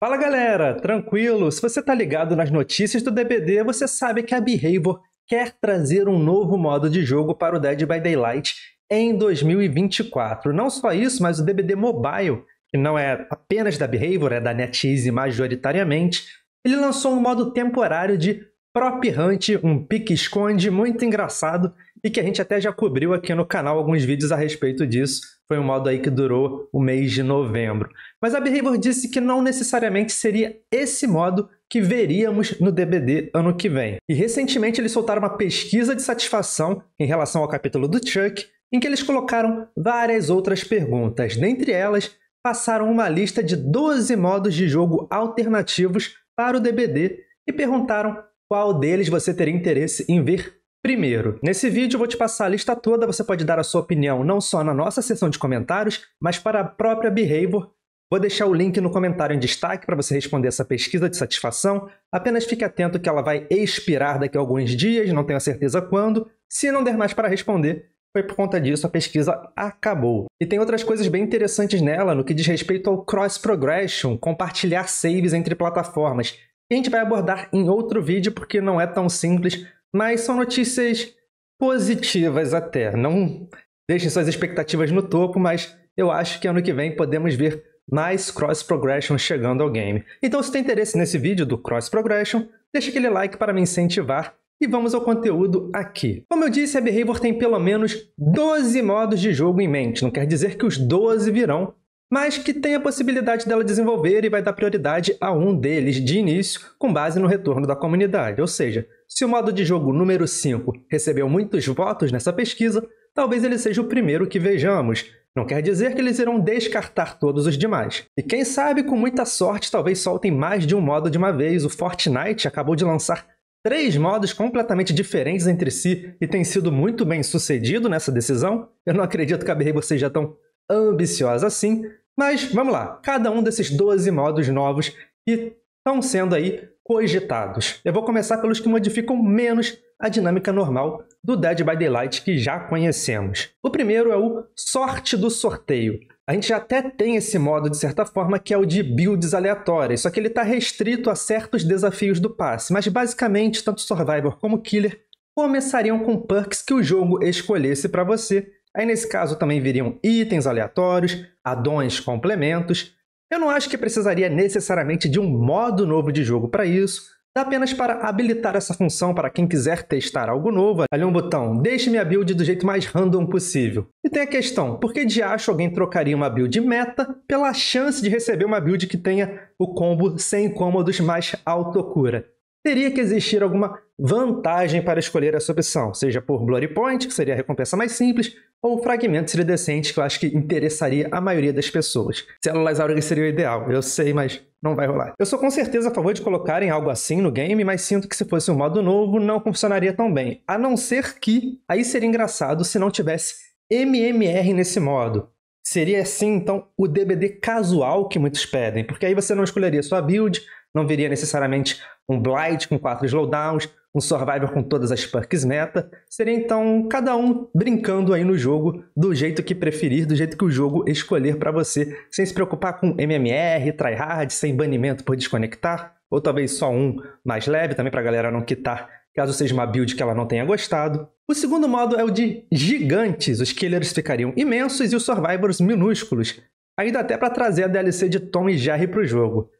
Fala galera, tranquilo? Se você está ligado nas notícias do DBD, você sabe que a Behavior quer trazer um novo modo de jogo para o Dead by Daylight em 2024. Não só isso, mas o DBD Mobile, que não é apenas da Behavior, é da NetEase majoritariamente, ele lançou um modo temporário de Prop Hunt, um pique-esconde muito engraçado e que a gente até já cobriu aqui no canal alguns vídeos a respeito disso. Foi um modo aí que durou o mês de novembro. Mas a Behavior disse que não necessariamente seria esse modo que veríamos no DBD ano que vem. E recentemente eles soltaram uma pesquisa de satisfação em relação ao capítulo do Chuck, em que eles colocaram várias outras perguntas. Dentre elas, passaram uma lista de 12 modos de jogo alternativos para o DBD e perguntaram qual deles você teria interesse em ver Primeiro, nesse vídeo eu vou te passar a lista toda, você pode dar a sua opinião não só na nossa seção de comentários, mas para a própria Behavior. Vou deixar o link no comentário em destaque para você responder essa pesquisa de satisfação. Apenas fique atento que ela vai expirar daqui a alguns dias, não tenho a certeza quando. Se não der mais para responder, foi por conta disso a pesquisa acabou. E tem outras coisas bem interessantes nela no que diz respeito ao cross progression, compartilhar saves entre plataformas. a gente vai abordar em outro vídeo porque não é tão simples mas são notícias positivas até. Não deixem suas expectativas no topo, mas eu acho que ano que vem podemos ver mais cross progression chegando ao game. Então, se tem interesse nesse vídeo do cross progression, deixa aquele like para me incentivar e vamos ao conteúdo aqui. Como eu disse, a Behavior tem pelo menos 12 modos de jogo em mente, não quer dizer que os 12 virão, mas que tem a possibilidade dela desenvolver e vai dar prioridade a um deles de início, com base no retorno da comunidade. Ou seja, se o modo de jogo número 5 recebeu muitos votos nessa pesquisa, talvez ele seja o primeiro que vejamos. Não quer dizer que eles irão descartar todos os demais. E quem sabe, com muita sorte, talvez soltem mais de um modo de uma vez. O Fortnite acabou de lançar três modos completamente diferentes entre si e tem sido muito bem sucedido nessa decisão. Eu não acredito que a BR seja já tão ambiciosa assim, mas vamos lá. Cada um desses 12 modos novos que estão sendo aí cogitados. Eu vou começar pelos que modificam menos a dinâmica normal do Dead by Daylight que já conhecemos. O primeiro é o sorte do sorteio. A gente já até tem esse modo, de certa forma, que é o de builds aleatórias, só que ele está restrito a certos desafios do passe, mas basicamente tanto Survivor como Killer começariam com perks que o jogo escolhesse para você. Aí nesse caso também viriam itens aleatórios, addons, complementos, eu não acho que precisaria necessariamente de um modo novo de jogo para isso, dá apenas para habilitar essa função para quem quiser testar algo novo. Ali um botão, deixe minha build do jeito mais random possível. E tem a questão, por que de acho alguém trocaria uma build meta pela chance de receber uma build que tenha o combo sem incômodos mais autocura? Teria que existir alguma vantagem para escolher essa opção, seja por Bloody Point, que seria a recompensa mais simples, ou fragmentos iridescentes, que eu acho que interessaria a maioria das pessoas. Células áureas seria o ideal, eu sei, mas não vai rolar. Eu sou com certeza a favor de colocarem algo assim no game, mas sinto que se fosse um modo novo, não funcionaria tão bem. A não ser que aí seria engraçado se não tivesse MMR nesse modo. Seria assim, então, o DBD casual que muitos pedem, porque aí você não escolheria sua build, não viria necessariamente um Blight com quatro slowdowns, um Survivor com todas as perks meta, seria então cada um brincando aí no jogo do jeito que preferir, do jeito que o jogo escolher para você, sem se preocupar com MMR, tryhard, sem banimento por desconectar, ou talvez só um mais leve também para a galera não quitar, caso seja uma build que ela não tenha gostado. O segundo modo é o de gigantes, os killers ficariam imensos e os survivors minúsculos. Ainda até para trazer a DLC de Tom e Jerry para o jogo.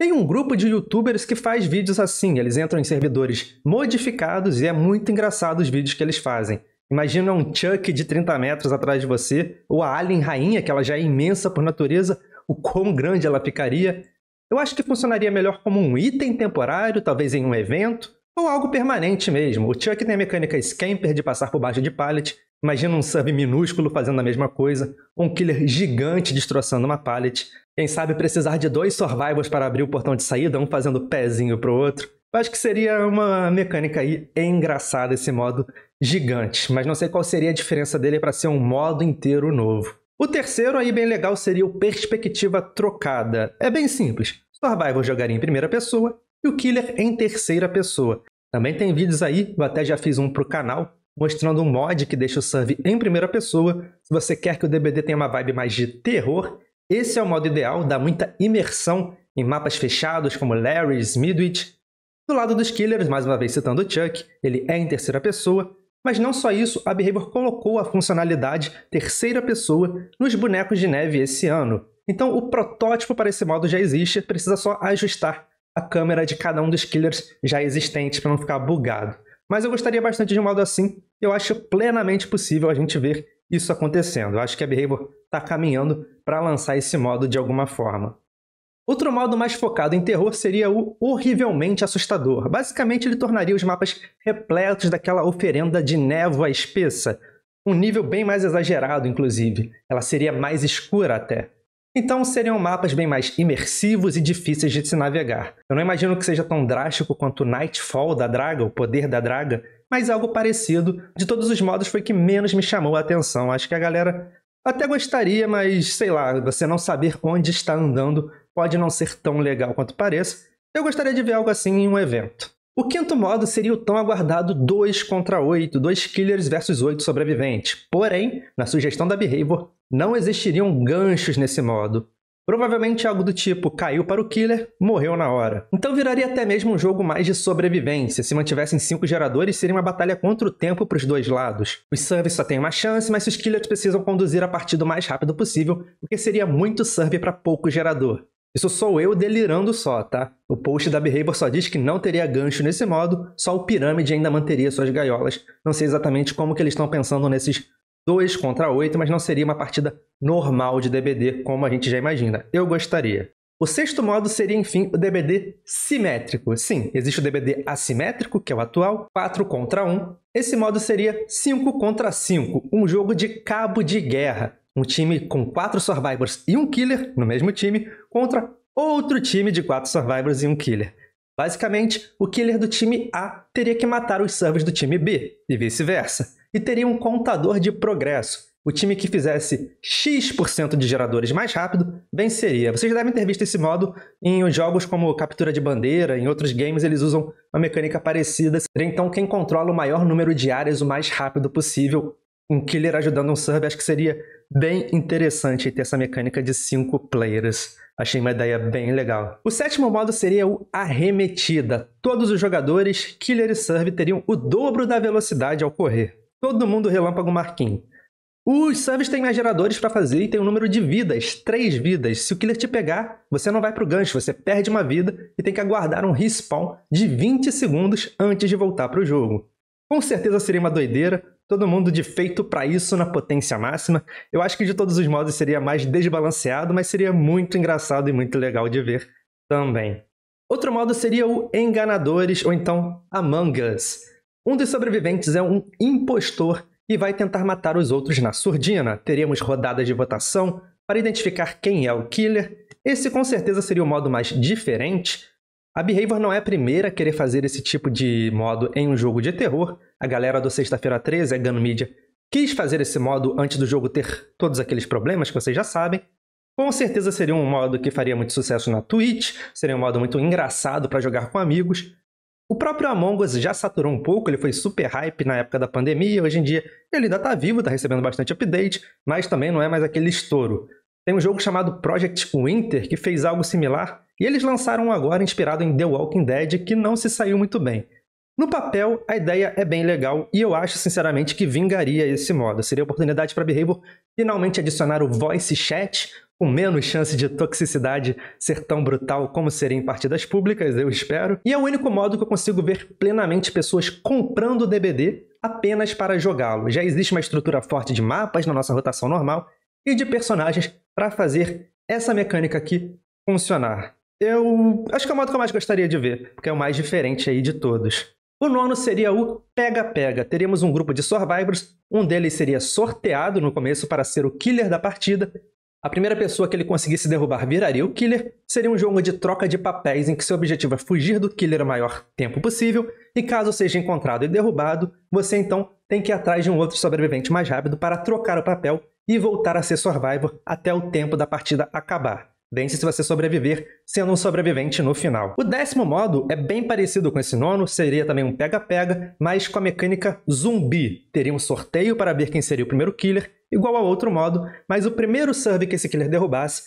Tem um grupo de youtubers que faz vídeos assim, eles entram em servidores modificados e é muito engraçado os vídeos que eles fazem. Imagina um Chuck de 30 metros atrás de você, ou a Alien Rainha, que ela já é imensa por natureza, o quão grande ela ficaria. Eu acho que funcionaria melhor como um item temporário, talvez em um evento, ou algo permanente mesmo. O Chuck tem a mecânica Scamper de passar por baixo de pallet, Imagina um sub minúsculo fazendo a mesma coisa, um killer gigante destroçando uma pallet, quem sabe precisar de dois survivors para abrir o portão de saída, um fazendo pezinho pro outro. Eu acho que seria uma mecânica aí engraçada esse modo gigante, mas não sei qual seria a diferença dele para ser um modo inteiro novo. O terceiro aí bem legal seria o perspectiva trocada. É bem simples. Survivor jogaria em primeira pessoa e o killer em terceira pessoa. Também tem vídeos aí, eu até já fiz um pro canal, mostrando um mod que deixa o serve em primeira pessoa. Se você quer que o DBD tenha uma vibe mais de terror, esse é o modo ideal, dá muita imersão em mapas fechados como Larry's, Midwich. Do lado dos Killers, mais uma vez citando o Chuck, ele é em terceira pessoa, mas não só isso, a Behavior colocou a funcionalidade terceira pessoa nos bonecos de neve esse ano. Então o protótipo para esse modo já existe, precisa só ajustar a câmera de cada um dos killers já existentes para não ficar bugado. Mas eu gostaria bastante de um modo assim. Eu acho plenamente possível a gente ver isso acontecendo. Eu acho que a Behavior está caminhando para lançar esse modo de alguma forma. Outro modo mais focado em terror seria o horrivelmente assustador. Basicamente, ele tornaria os mapas repletos daquela oferenda de névoa espessa, um nível bem mais exagerado, inclusive. Ela seria mais escura até. Então seriam mapas bem mais imersivos e difíceis de se navegar. Eu não imagino que seja tão drástico quanto Nightfall da Draga, o poder da Draga, mas algo parecido. De todos os modos, foi que menos me chamou a atenção. Acho que a galera até gostaria, mas sei lá, você não saber onde está andando pode não ser tão legal quanto parece. Eu gostaria de ver algo assim em um evento. O quinto modo seria o tão aguardado 2 contra 8, 2 killers versus 8 sobreviventes. Porém, na sugestão da Behavior, não existiriam ganchos nesse modo. Provavelmente algo do tipo caiu para o killer, morreu na hora. Então viraria até mesmo um jogo mais de sobrevivência. Se mantivessem cinco geradores, seria uma batalha contra o tempo para os dois lados. Os serves só têm uma chance, mas os killers precisam conduzir a partida o mais rápido possível, porque seria muito serve para pouco gerador. Isso sou eu delirando só, tá? O post da Behavior só diz que não teria gancho nesse modo, só o Pirâmide ainda manteria suas gaiolas. Não sei exatamente como que eles estão pensando nesses 2 contra 8, mas não seria uma partida normal de DBD, como a gente já imagina. Eu gostaria. O sexto modo seria, enfim, o DBD simétrico. Sim, existe o DBD assimétrico, que é o atual, 4 contra 1. Esse modo seria 5 contra 5, um jogo de cabo de guerra. Um time com quatro survivors e um killer no mesmo time contra outro time de quatro survivors e um killer. Basicamente, o killer do time A teria que matar os servers do time B e vice-versa, e teria um contador de progresso. O time que fizesse X% de geradores mais rápido venceria. Vocês devem ter visto esse modo em jogos como captura de bandeira, em outros games eles usam uma mecânica parecida. Então, quem controla o maior número de áreas o mais rápido possível um killer ajudando um sub, acho que seria bem interessante ter essa mecânica de cinco players. Achei uma ideia bem legal. O sétimo modo seria o Arremetida. Todos os jogadores, Killer e Serve, teriam o dobro da velocidade ao correr. Todo mundo relâmpago Marquinhos. Os serves têm mais geradores para fazer e tem um número de vidas, três vidas. Se o killer te pegar, você não vai para o gancho, você perde uma vida e tem que aguardar um respawn de 20 segundos antes de voltar para o jogo. Com certeza seria uma doideira, Todo mundo de feito para isso na potência máxima. Eu acho que de todos os modos seria mais desbalanceado, mas seria muito engraçado e muito legal de ver também. Outro modo seria o Enganadores ou então Among Us. Um dos sobreviventes é um impostor e vai tentar matar os outros na surdina. Teríamos rodadas de votação para identificar quem é o killer. Esse com certeza seria o modo mais diferente, a Behavior não é a primeira a querer fazer esse tipo de modo em um jogo de terror. A galera do Sexta-feira 13, a Gun Media, quis fazer esse modo antes do jogo ter todos aqueles problemas que vocês já sabem. Com certeza seria um modo que faria muito sucesso na Twitch, seria um modo muito engraçado para jogar com amigos. O próprio Among Us já saturou um pouco, ele foi super hype na época da pandemia, hoje em dia ele ainda está vivo, está recebendo bastante update, mas também não é mais aquele estouro. Tem um jogo chamado Project Winter que fez algo similar, e eles lançaram um agora inspirado em The Walking Dead, que não se saiu muito bem. No papel, a ideia é bem legal e eu acho sinceramente que vingaria esse modo. Seria oportunidade para Behavior finalmente adicionar o voice chat, com menos chance de toxicidade ser tão brutal como seria em partidas públicas, eu espero. E é o único modo que eu consigo ver plenamente pessoas comprando o DBD apenas para jogá-lo. Já existe uma estrutura forte de mapas na nossa rotação normal e de personagens para fazer essa mecânica aqui funcionar. Eu acho que é o modo que eu mais gostaria de ver, porque é o mais diferente aí de todos. O nono seria o pega-pega. Teríamos um grupo de survivors, um deles seria sorteado no começo para ser o killer da partida. A primeira pessoa que ele conseguisse derrubar viraria o killer. Seria um jogo de troca de papéis em que seu objetivo é fugir do killer o maior tempo possível, e caso seja encontrado e derrubado, você então tem que ir atrás de um outro sobrevivente mais rápido para trocar o papel e voltar a ser survivor até o tempo da partida acabar. Dense se você sobreviver, sendo um sobrevivente no final. O décimo modo é bem parecido com esse nono, seria também um pega-pega, mas com a mecânica zumbi. Teria um sorteio para ver quem seria o primeiro killer, igual ao outro modo, mas o primeiro serve que esse killer derrubasse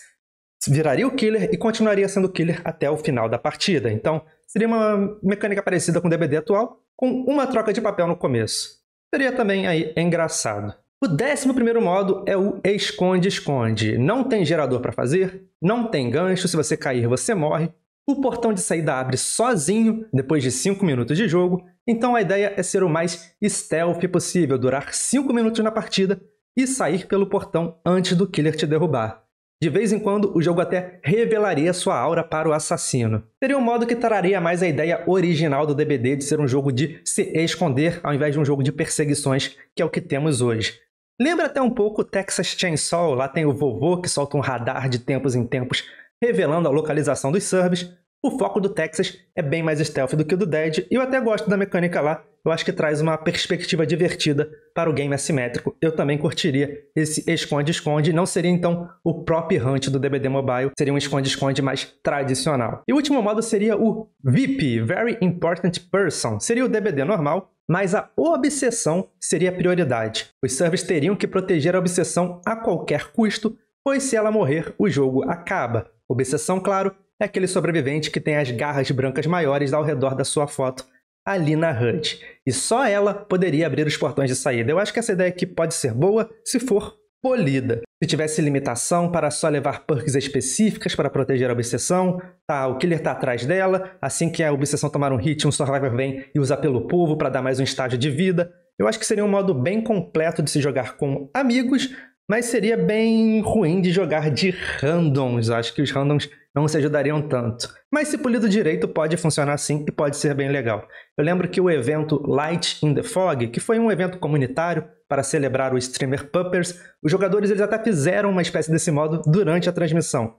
viraria o killer e continuaria sendo killer até o final da partida. Então, seria uma mecânica parecida com o DBD atual, com uma troca de papel no começo. Seria também aí engraçado. O décimo primeiro modo é o esconde-esconde. Não tem gerador para fazer, não tem gancho, se você cair você morre. O portão de saída abre sozinho depois de 5 minutos de jogo, então a ideia é ser o mais stealth possível, durar 5 minutos na partida e sair pelo portão antes do killer te derrubar. De vez em quando, o jogo até revelaria sua aura para o assassino. Seria um modo que traria mais a ideia original do DBD de ser um jogo de se esconder ao invés de um jogo de perseguições, que é o que temos hoje. Lembra até um pouco Texas Chainsaw, lá tem o vovô que solta um radar de tempos em tempos revelando a localização dos serbs. O foco do Texas é bem mais stealth do que o do Dead, e eu até gosto da mecânica lá, eu acho que traz uma perspectiva divertida para o game assimétrico. Eu também curtiria esse esconde-esconde, não seria então o próprio hunt do DBD Mobile, seria um esconde-esconde mais tradicional. E o último modo seria o VIP, Very Important Person, seria o DBD normal, mas a obsessão seria a prioridade. Os servers teriam que proteger a obsessão a qualquer custo, pois se ela morrer, o jogo acaba. Obsessão, claro, é aquele sobrevivente que tem as garras brancas maiores ao redor da sua foto ali na HUD. E só ela poderia abrir os portões de saída. Eu acho que essa ideia aqui pode ser boa se for polida. Se tivesse limitação para só levar perks específicas para proteger a obsessão, tá, o killer tá atrás dela, assim que a obsessão tomar um hit, um survivor vem e usa pelo povo para dar mais um estágio de vida. Eu acho que seria um modo bem completo de se jogar com amigos, mas seria bem ruim de jogar de randoms. Acho que os randoms não se ajudariam tanto. Mas se polido direito pode funcionar assim e pode ser bem legal. Eu lembro que o evento Light in the Fog, que foi um evento comunitário para celebrar o streamer Puppers, os jogadores eles até fizeram uma espécie desse modo durante a transmissão.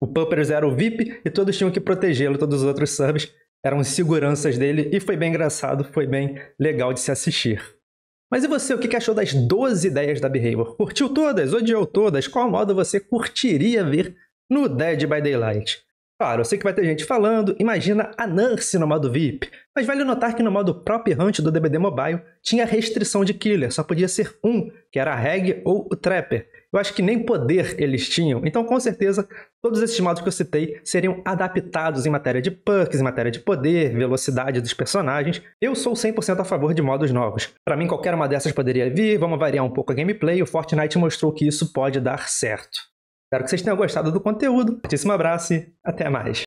O Puppers era o VIP e todos tinham que protegê-lo, todos os outros subs eram seguranças dele e foi bem engraçado, foi bem legal de se assistir. Mas e você, o que achou das 12 ideias da Behavior? Curtiu todas? Odiou todas? Qual modo você curtiria ver no Dead by Daylight? Claro, eu sei que vai ter gente falando, imagina a Nancy no modo VIP, mas vale notar que no modo Prop Hunt do DBD Mobile tinha restrição de killer, só podia ser um, que era a Reg ou o Trapper. Eu acho que nem poder eles tinham, então com certeza todos esses modos que eu citei seriam adaptados em matéria de perks, em matéria de poder, velocidade dos personagens. Eu sou 100% a favor de modos novos. Para mim qualquer uma dessas poderia vir, vamos variar um pouco a gameplay, o Fortnite mostrou que isso pode dar certo. Espero que vocês tenham gostado do conteúdo. Um abraço e até mais.